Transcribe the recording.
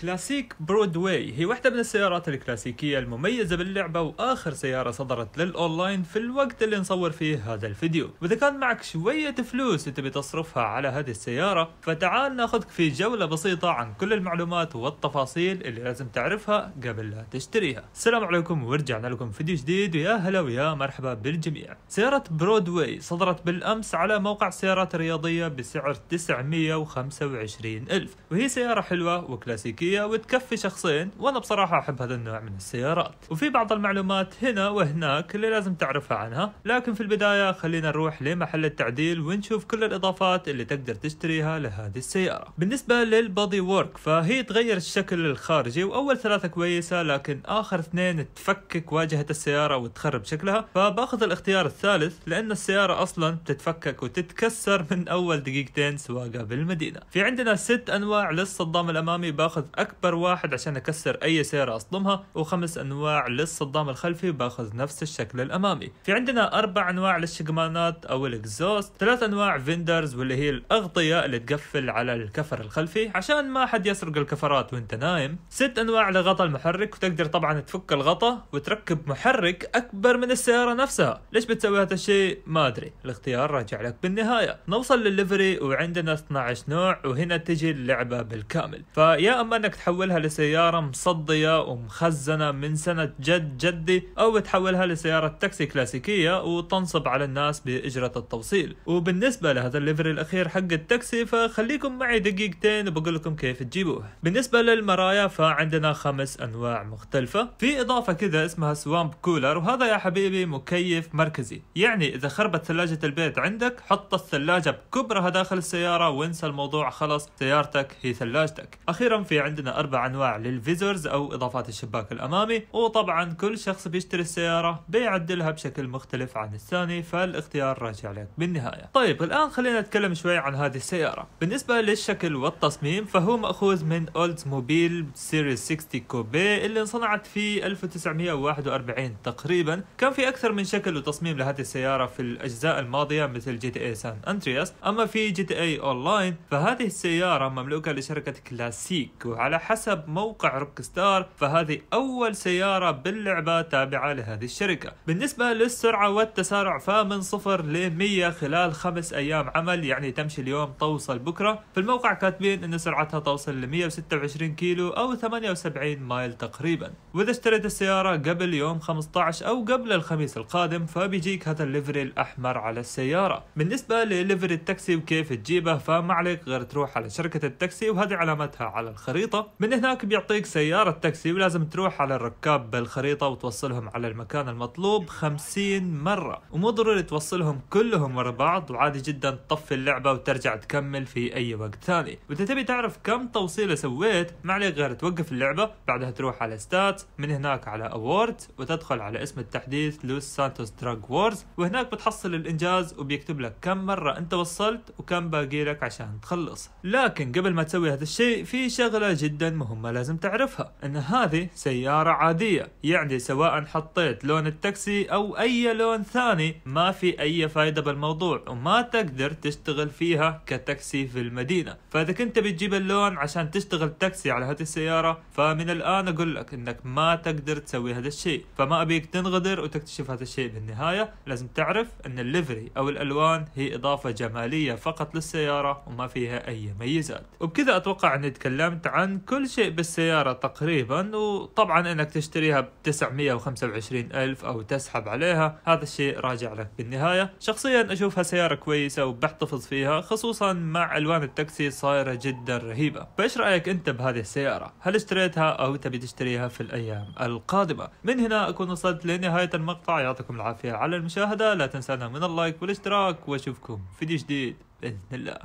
كلاسيك برودواي هي واحدة من السيارات الكلاسيكية المميزة باللعبة وآخر سيارة صدرت للأونلاين في الوقت اللي نصور فيه هذا الفيديو وإذا كان معك شوية فلوس تبي تصرفها على هذه السيارة فتعال ناخذك في جولة بسيطة عن كل المعلومات والتفاصيل اللي لازم تعرفها قبل لا تشتريها السلام عليكم ورجعنا لكم فيديو جديد ويا هلا ويا مرحبا بالجميع سيارة برودواي صدرت بالأمس على موقع السيارات الرياضية بسعر 925 ألف وهي سيارة حلوة وكلاسيكية شخصية وتكفي شخصين وأنا بصراحة أحب هذا النوع من السيارات وفي بعض المعلومات هنا وهناك اللي لازم تعرفها عنها لكن في البداية خلينا نروح لمحل التعديل ونشوف كل الإضافات اللي تقدر تشتريها لهذه السيارة بالنسبة للبادي وورك فهي تغير الشكل الخارجي وأول ثلاثة كويسة لكن آخر اثنين تفكك واجهة السيارة وتخرب شكلها فباخذ الاختيار الثالث لأن السيارة أصلا تتفكك وتتكسر من أول دقيقتين سواقة بالمدينة في عندنا ست أنواع للصدام الأمامي باخذ اكبر واحد عشان اكسر اي سياره اصدمها وخمس انواع للصدام الخلفي باخذ نفس الشكل الامامي في عندنا اربع انواع للشقمانات او الاكزوست ثلاث انواع فيندرز واللي هي الاغطيه اللي تقفل على الكفر الخلفي عشان ما حد يسرق الكفرات وانت نايم ست انواع لغطا المحرك وتقدر طبعا تفك الغطا وتركب محرك اكبر من السياره نفسها ليش بتسوي هذا الشيء ما ادري الاختيار راجع لك بالنهايه نوصل للليفري وعندنا 12 نوع وهنا تجي اللعبه بالكامل فيا اما انك انك تحولها لسيارة مصدية ومخزنة من سنة جد جدي او تحولها لسيارة تاكسي كلاسيكية وتنصب على الناس باجرة التوصيل وبالنسبة لهذا الليفري الاخير حق التاكسي فخليكم معي دقيقتين وبقول لكم كيف تجيبوه بالنسبة للمرايا فعندنا خمس انواع مختلفة في اضافة كذا اسمها سوامب كولر وهذا يا حبيبي مكيف مركزي يعني اذا خربت ثلاجة البيت عندك حط الثلاجة بكبرها داخل السيارة وانسى الموضوع خلص سيارتك هي ثلاجتك اخيرا في عندنا عندنا اربع انواع للفيزورز او اضافات الشباك الامامي وطبعا كل شخص بيشتري السياره بيعدلها بشكل مختلف عن الثاني فالاختيار راجع لك بالنهايه طيب الان خلينا نتكلم شوي عن هذه السياره بالنسبه للشكل والتصميم فهو ماخوذ من اولدز موبيل سيريز 60 كوبي اللي انصنعت في 1941 تقريبا كان في اكثر من شكل وتصميم لهذه السياره في الاجزاء الماضيه مثل جي تي اي سان اندرياس اما في جي تي اي اونلاين فهذه السياره مملوكه لشركه كلاسيك وعلى على حسب موقع روك ستار فهذه أول سيارة باللعبة تابعة لهذه الشركة بالنسبة للسرعة والتسارع فمن صفر ل 100 خلال خمس أيام عمل يعني تمشي اليوم توصل بكرة في الموقع كاتبين أن سرعتها توصل ل 126 كيلو أو 78 مايل تقريبا وإذا اشتريت السيارة قبل يوم 15 أو قبل الخميس القادم فبيجيك هذا الليفري الأحمر على السيارة بالنسبة لليفري التاكسي وكيف تجيبه فما عليك غير تروح على شركة التاكسي وهذه علامتها على الخريطة الخريطة من هناك بيعطيك سيارة تاكسي ولازم تروح على الركاب بالخريطة وتوصلهم على المكان المطلوب خمسين مرة ومو ضروري توصلهم كلهم ورا بعض وعادي جدا تطفي اللعبة وترجع تكمل في أي وقت ثاني وإذا تبي تعرف كم توصيلة سويت ما عليك غير توقف اللعبة بعدها تروح على ستات من هناك على أورد وتدخل على اسم التحديث لوس سانتوس دراج وورز وهناك بتحصل الإنجاز وبيكتب لك كم مرة أنت وصلت وكم باقي لك عشان تخلص لكن قبل ما تسوي هذا الشيء في شغلة جدا مهمة لازم تعرفها ان هذه سيارة عادية يعني سواء حطيت لون التاكسي او اي لون ثاني ما في اي فايدة بالموضوع وما تقدر تشتغل فيها كتاكسي في المدينة فاذا كنت بتجيب اللون عشان تشتغل تاكسي على هذه السيارة فمن الان اقول لك انك ما تقدر تسوي هذا الشيء فما ابيك تنغدر وتكتشف هذا الشيء بالنهاية لازم تعرف ان الليفري او الالوان هي اضافة جمالية فقط للسيارة وما فيها اي ميزات وبكذا اتوقع اني تكلمت عن عن كل شيء بالسيارة تقريبا وطبعا انك تشتريها ب 925 الف او تسحب عليها هذا الشيء راجع لك بالنهاية شخصيا اشوفها سيارة كويسة وبحتفظ فيها خصوصا مع الوان التاكسي صايرة جدا رهيبة فايش رأيك انت بهذه السيارة هل اشتريتها او تبي تشتريها في الايام القادمة من هنا اكون وصلت لنهاية المقطع يعطيكم العافية على المشاهدة لا تنسانا من اللايك والاشتراك واشوفكم فيديو جديد بإذن الله